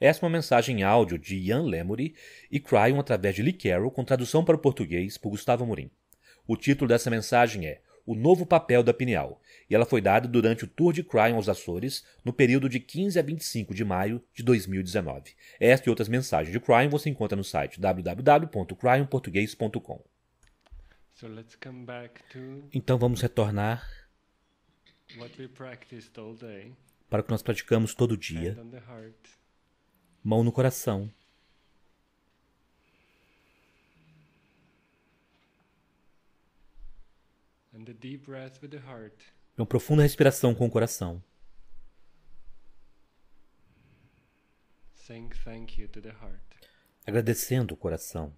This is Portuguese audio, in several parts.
Essa é uma mensagem áudio de Ian Lemory e Cryon através de Lee Carroll, com tradução para o português por Gustavo Morim. O título dessa mensagem é O Novo Papel da Pineal, e ela foi dada durante o Tour de Cryon aos Açores, no período de 15 a 25 de maio de 2019. Esta e outras mensagens de Cryon você encontra no site www.cryonportuguês.com. So to... Então vamos retornar para o que nós praticamos todo dia mão no coração. É uma profunda respiração com o coração. Agradecendo o coração.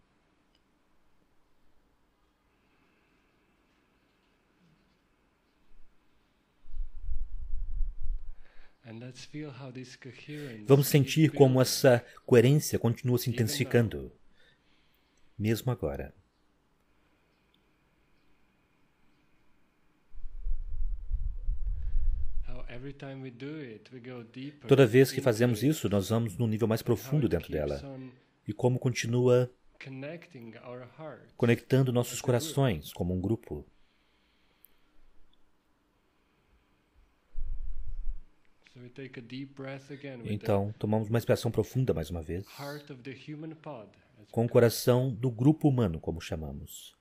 Vamos sentir como essa coerência continua se intensificando, mesmo agora. Toda vez que fazemos isso, nós vamos num nível mais profundo dentro dela. E como continua conectando nossos corações como um grupo. Então, tomamos uma respiração profunda mais uma vez, com o coração do grupo humano, como chamamos.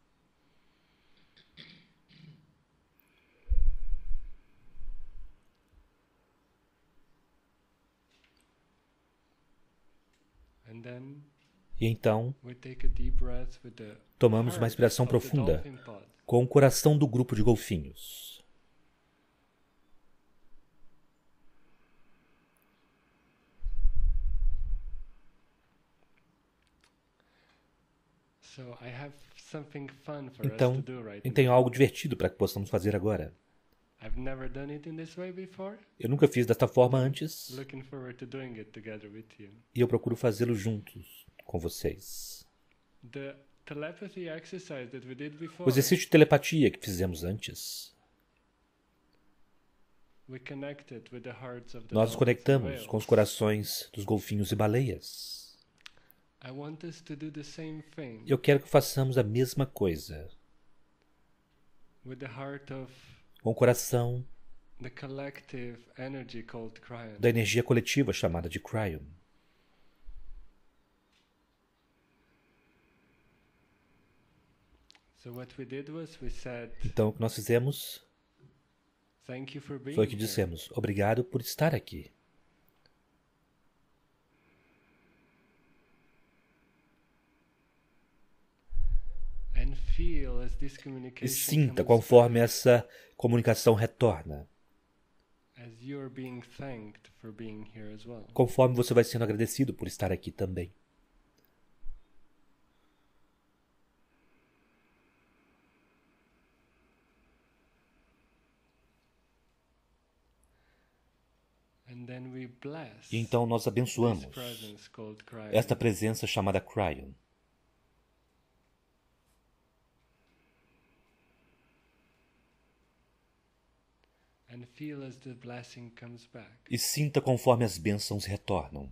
E então, tomamos uma respiração profunda com o coração do grupo de golfinhos. Então, eu tenho algo divertido para que possamos fazer agora. Eu nunca fiz desta forma antes. E eu procuro fazê-lo juntos com vocês. O exercício de telepatia que fizemos antes. Nós nos conectamos com os corações dos golfinhos e baleias. Eu quero que façamos a mesma coisa. Com o coração da energia coletiva chamada de Cryon. Então, o que nós fizemos foi que dissemos: Obrigado por estar aqui. E sinta conforme essa comunicação retorna. Conforme você vai sendo agradecido por estar aqui também. E então nós abençoamos esta presença chamada Cryon. E sinta conforme as bênçãos retornam.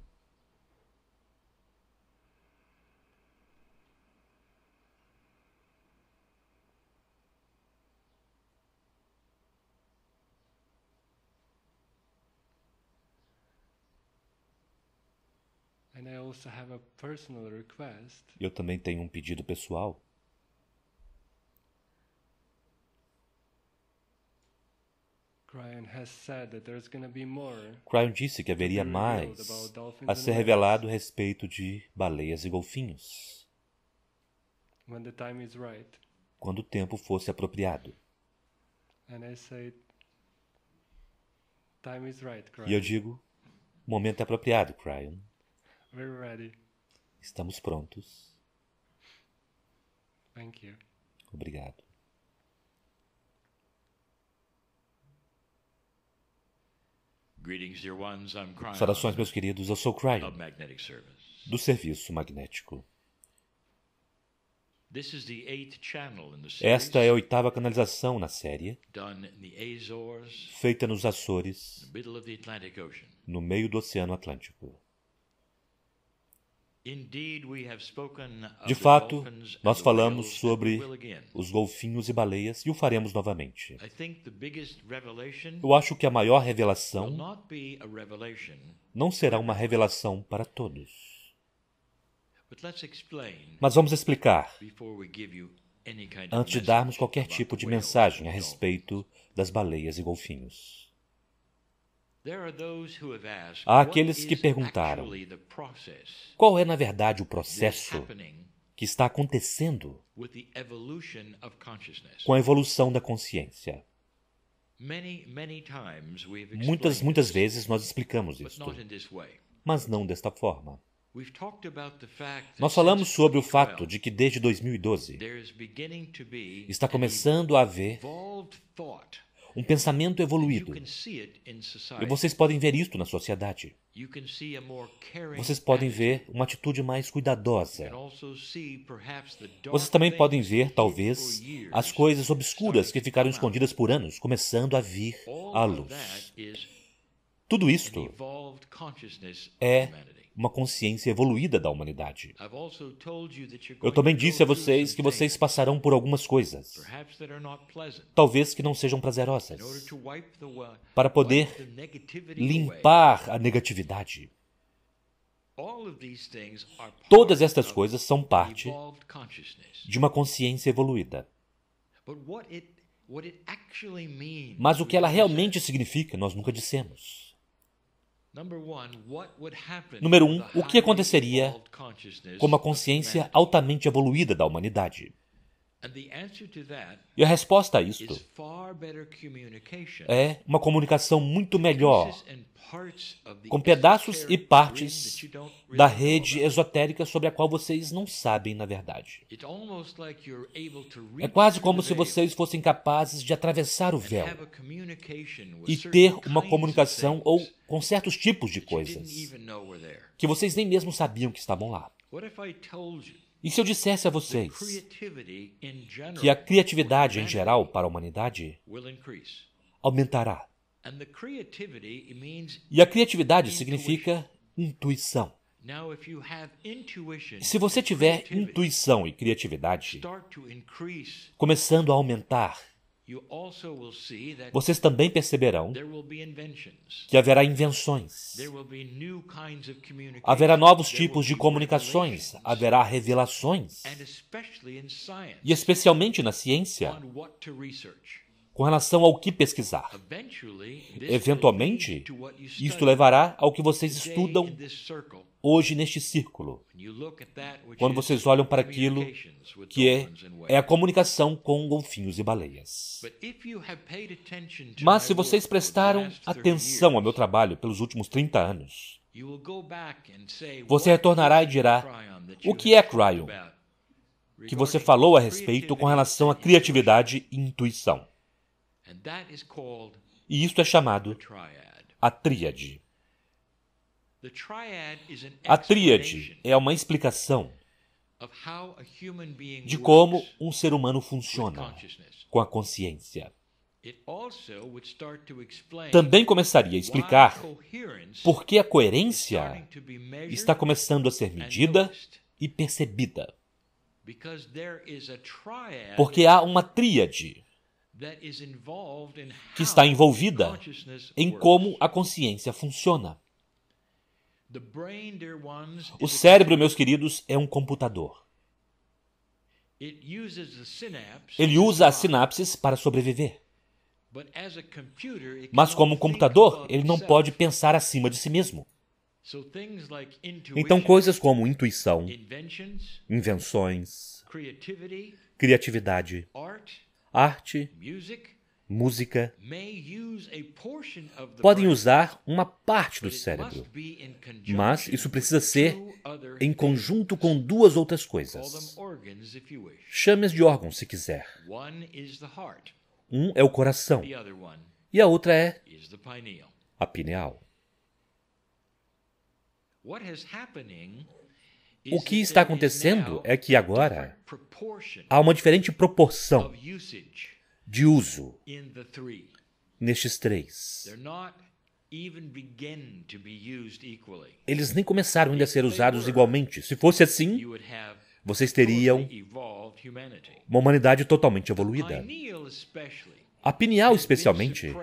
Eu também tenho um pedido pessoal. Cryon disse que haveria mais a ser revelado a respeito de baleias e golfinhos quando o tempo fosse apropriado. E eu digo: momento é apropriado, Cryon. Estamos prontos. Obrigado. Saudações, meus queridos. Eu sou Cry, do Serviço Magnético. Esta é a oitava canalização na série, feita nos Açores, no meio do Oceano Atlântico. De fato, nós falamos sobre os golfinhos e baleias e o faremos novamente. Eu acho que a maior revelação não será uma revelação para todos. Mas vamos explicar antes de darmos qualquer tipo de mensagem a respeito das baleias e golfinhos. Há aqueles que perguntaram: qual é, na verdade, o processo que está acontecendo com a evolução da consciência? Muitas, muitas vezes nós explicamos isso, mas não desta forma. Nós falamos sobre o fato de que desde 2012 está começando a haver um pensamento evoluído. E vocês podem ver isto na sociedade. Vocês podem ver uma atitude mais cuidadosa. Vocês também podem ver, talvez, as coisas obscuras que ficaram escondidas por anos começando a vir à luz. Tudo isto é uma consciência evoluída da humanidade. Eu também disse a vocês que vocês passarão por algumas coisas, talvez que não sejam prazerosas, para poder limpar a negatividade. Todas estas coisas são parte de uma consciência evoluída. Mas o que ela realmente significa, nós nunca dissemos. Número um, o que aconteceria com uma consciência altamente evoluída da humanidade? E a resposta a isto é uma comunicação muito melhor, com pedaços e partes da rede esotérica sobre a qual vocês não sabem, na verdade. É quase como se vocês fossem capazes de atravessar o véu e ter uma comunicação ou com certos tipos de coisas que vocês nem mesmo sabiam que estavam lá. E se eu dissesse a vocês que a criatividade em geral para a humanidade aumentará? E a criatividade significa intuição. se você tiver intuição e criatividade começando a aumentar vocês também perceberão que haverá invenções, haverá novos tipos de comunicações, haverá revelações, e especialmente na ciência, com relação ao que pesquisar. Eventualmente, isto levará ao que vocês estudam hoje neste círculo, quando vocês olham para aquilo que é, é a comunicação com golfinhos e baleias. Mas se vocês prestaram atenção ao meu trabalho pelos últimos 30 anos, você retornará e dirá: o que é Cryon? Que você falou a respeito com relação à criatividade e intuição. E isto é chamado a tríade. A tríade é uma explicação de como um ser humano funciona com a consciência. Também começaria a explicar por que a coerência está começando a ser medida e percebida. Porque há uma tríade que está envolvida em como a consciência funciona. O cérebro, meus queridos, é um computador. Ele usa as sinapses para sobreviver. Mas, como computador, ele não pode pensar acima de si mesmo. Então, coisas como intuição, invenções, criatividade, arte, música, podem usar uma parte do cérebro, mas isso precisa ser em conjunto com duas outras coisas. Chame-as de órgãos se quiser. Um é o coração e a outra é a pineal. O que é está acontecendo é que agora há uma diferente proporção de uso nestes três. Eles nem começaram ainda a ser usados igualmente. Se fosse assim, vocês teriam uma humanidade totalmente evoluída. A pineal, especialmente,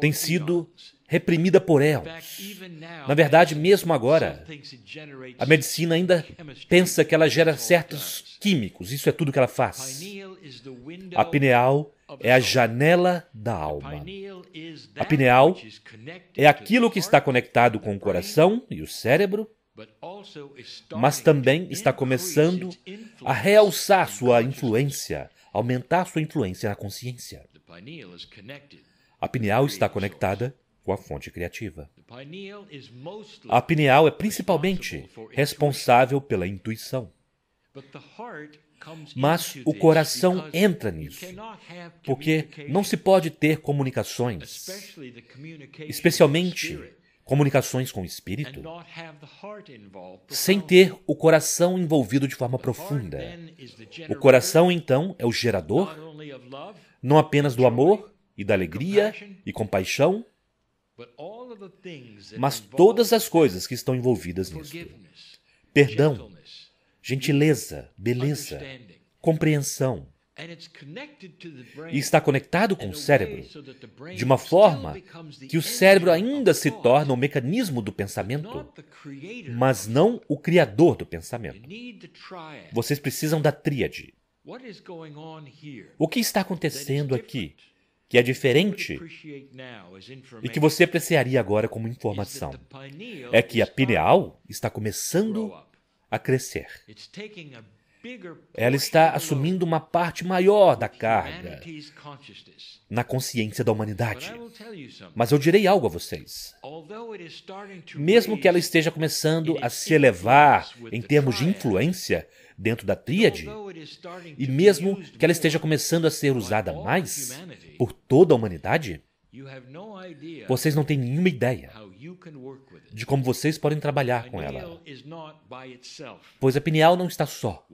tem sido reprimida por ela. Na verdade, mesmo agora, a medicina ainda pensa que ela gera certos químicos, isso é tudo que ela faz. A pineal é a janela da alma. A pineal é aquilo que está conectado com o coração e o cérebro, mas também está começando a realçar sua influência, aumentar sua influência na consciência. A pineal está conectada com a fonte criativa. A pineal é principalmente responsável pela intuição. Mas o coração entra nisso, porque não se pode ter comunicações, especialmente comunicações com o espírito, sem ter o coração envolvido de forma profunda. O coração, então, é o gerador, não apenas do amor e da alegria e compaixão, mas todas as coisas que estão envolvidas nisso perdão, gentileza, beleza, compreensão. E está conectado com o cérebro de uma forma que o cérebro ainda se torna o mecanismo do pensamento, mas não o criador do pensamento. Vocês precisam da tríade. O que está acontecendo aqui que é diferente e que você apreciaria agora como informação é que a pineal está começando a crescer. Ela está assumindo uma parte maior da carga na consciência da humanidade. Mas eu direi algo a vocês. Mesmo que ela esteja começando a se elevar em termos de influência, dentro da tríade, e mesmo que ela esteja começando a ser usada mais por toda a humanidade, vocês não têm nenhuma ideia de como vocês podem trabalhar com ela. Pois a pineal não está só.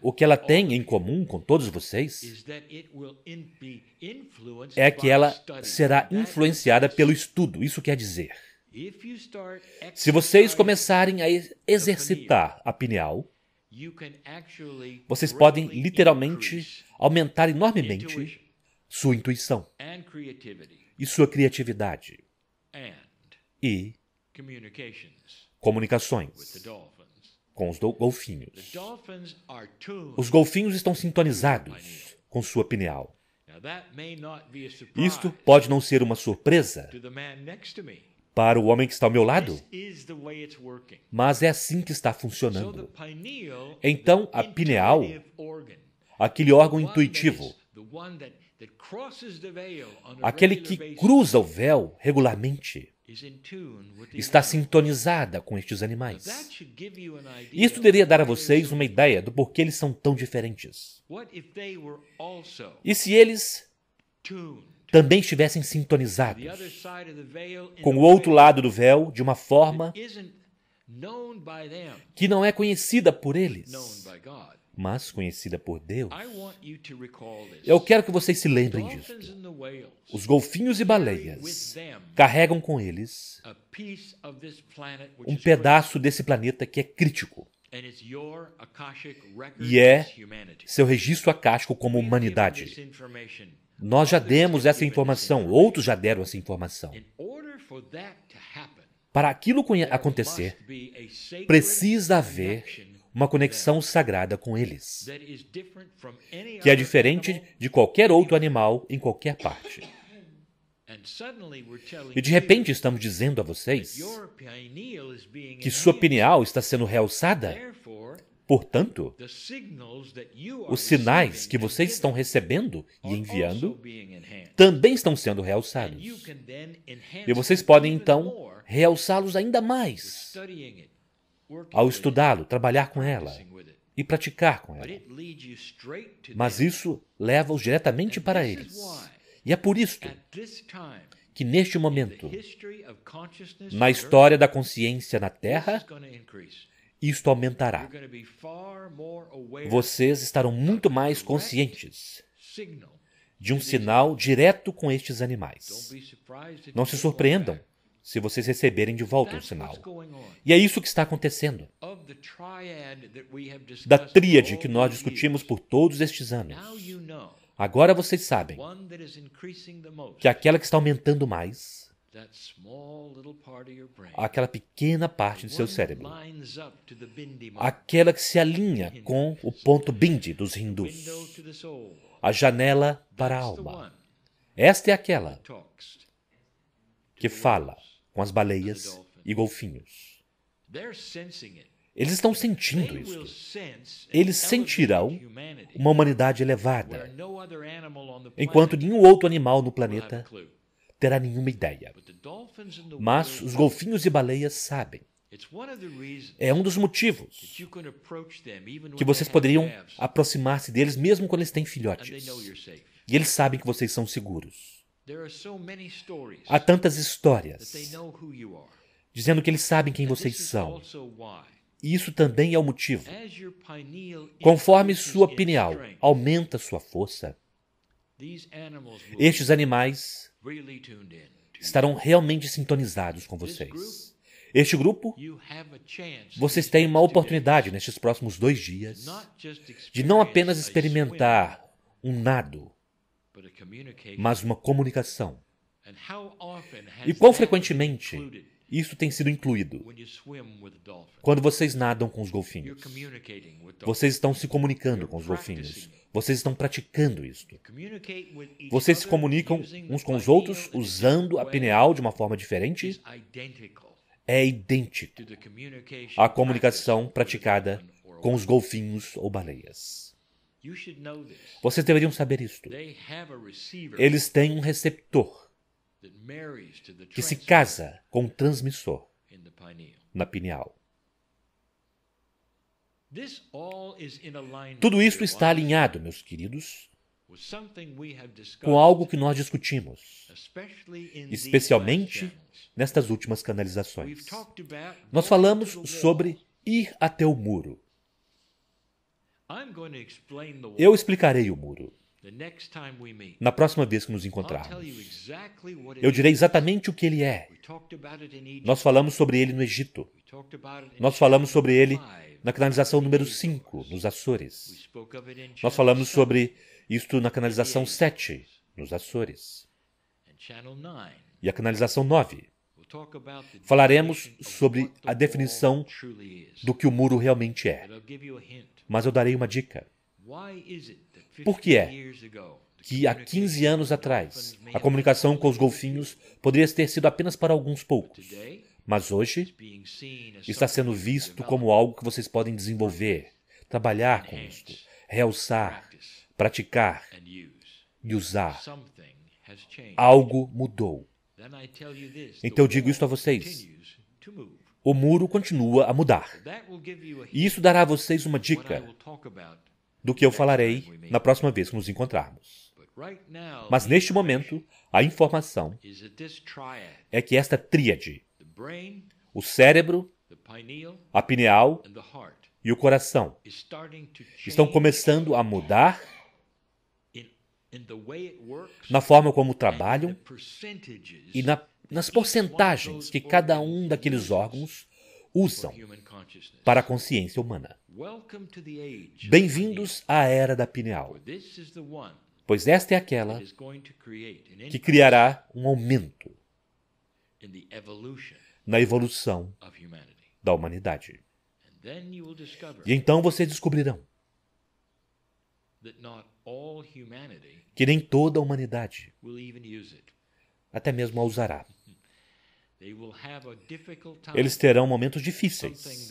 O que ela tem em comum com todos vocês é que ela será influenciada pelo estudo. Isso quer dizer se vocês começarem a exercitar a pineal, vocês podem literalmente aumentar enormemente sua intuição e sua criatividade e comunicações com os golfinhos. Os golfinhos estão sintonizados com sua pineal. Isto pode não ser uma surpresa para o homem que está ao meu lado? Mas é assim que está funcionando. Então, a pineal, aquele órgão intuitivo, aquele que cruza o véu regularmente, está sintonizada com estes animais. Isso deveria dar a vocês uma ideia do porquê eles são tão diferentes. E se eles também estivessem sintonizados com o outro lado do véu de uma forma que não é conhecida por eles, mas conhecida por Deus. Eu quero que vocês se lembrem disso. Os golfinhos e baleias carregam com eles um pedaço desse planeta que é crítico. E é seu registro acástico como humanidade. Nós já demos essa informação, outros já deram essa informação. Para aquilo acontecer, precisa haver uma conexão sagrada com eles, que é diferente de qualquer outro animal em qualquer parte. E de repente estamos dizendo a vocês que sua pineal está sendo realçada, Portanto, os sinais que vocês estão recebendo e enviando também estão sendo realçados. E vocês podem então realçá-los ainda mais ao estudá-lo, trabalhar com ela e praticar com ela. Mas isso leva-os diretamente para eles. E é por isto que, neste momento, na história da consciência na Terra, isto aumentará. Vocês estarão muito mais conscientes de um sinal direto com estes animais. Não se surpreendam se vocês receberem de volta um sinal. E é isso que está acontecendo. Da tríade que nós discutimos por todos estes anos. Agora vocês sabem que aquela que está aumentando mais aquela pequena parte do seu cérebro, aquela que se alinha com o ponto bindi dos hindus, a janela para a alma. Esta é aquela que fala com as baleias e golfinhos. Eles estão sentindo isso. Eles sentirão uma humanidade elevada, enquanto nenhum outro animal no planeta terá nenhuma ideia. Mas os golfinhos e baleias sabem. É um dos motivos que vocês poderiam aproximar-se deles mesmo quando eles têm filhotes. E eles sabem que vocês são seguros. Há tantas histórias dizendo que eles sabem quem vocês são. E isso também é o motivo. Conforme sua pineal aumenta sua força, estes animais estarão realmente sintonizados com vocês. Este grupo, vocês têm uma oportunidade nestes próximos dois dias de não apenas experimentar um nado, mas uma comunicação. E quão frequentemente isso tem sido incluído. Quando vocês nadam com os golfinhos, vocês estão se comunicando com os golfinhos. Vocês estão praticando isto. Vocês se comunicam uns com os outros usando a pineal de uma forma diferente. É idêntico à comunicação praticada com os golfinhos ou baleias. Vocês deveriam saber isto. Eles têm um receptor que se casa com o transmissor na pineal. Tudo isso está alinhado, meus queridos, com algo que nós discutimos, especialmente nestas últimas canalizações. Nós falamos sobre ir até o muro. Eu explicarei o muro. Na próxima vez que nos encontrarmos, eu direi exatamente o que ele é. Nós falamos sobre ele no Egito. Nós falamos sobre ele na canalização número 5, nos Açores. Nós falamos sobre isto na canalização 7, nos Açores. E a canalização 9. Falaremos sobre a definição do que o muro realmente é. Mas eu darei uma dica. Por que é que há 15 anos atrás a comunicação com os golfinhos poderia ter sido apenas para alguns poucos, mas hoje está sendo visto como algo que vocês podem desenvolver, trabalhar com isto, realçar, praticar e usar? Algo mudou. Então eu digo isto a vocês. O muro continua a mudar. E isso dará a vocês uma dica do que eu falarei na próxima vez que nos encontrarmos. Mas neste momento, a informação é que esta tríade, o cérebro, a pineal e o coração, estão começando a mudar na forma como trabalham e na, nas porcentagens que cada um daqueles órgãos usam para a consciência humana. Bem-vindos à era da pineal, pois esta é aquela que criará um aumento na evolução da humanidade. E então vocês descobrirão que nem toda a humanidade até mesmo a usará. Eles terão momentos difíceis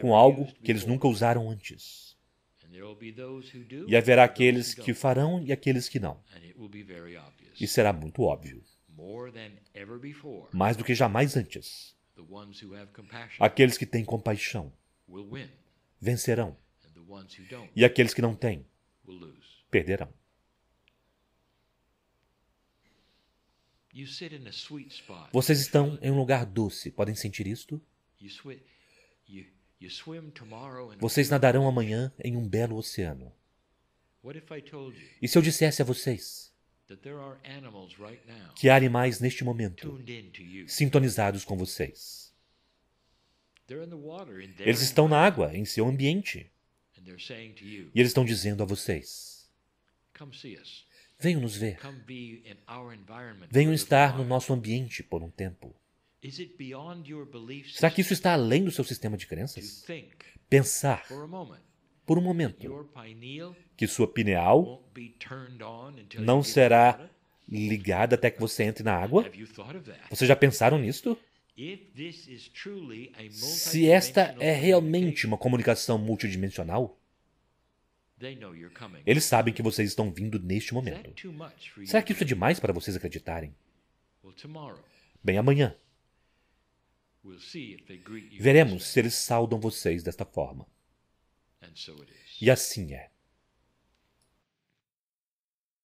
com algo que eles nunca usaram antes. E haverá aqueles que o farão e aqueles que não. E será muito óbvio. Mais do que jamais antes. Aqueles que têm compaixão vencerão. E aqueles que não têm perderão. Vocês estão em um lugar doce. Podem sentir isto? Vocês nadarão amanhã em um belo oceano. E se eu dissesse a vocês que há animais neste momento sintonizados com vocês? Eles estão na água, em seu ambiente. E eles estão dizendo a vocês: Venham nos ver. Venham estar no nosso ambiente por um tempo. Será que isso está além do seu sistema de crenças? Pensar por um momento que sua pineal não será ligada até que você entre na água? Vocês já pensaram nisto? Se esta é realmente uma comunicação multidimensional, eles sabem que vocês estão vindo neste momento. Será que isso é demais para vocês acreditarem? Bem, amanhã. Veremos se eles saudam vocês desta forma. E assim é.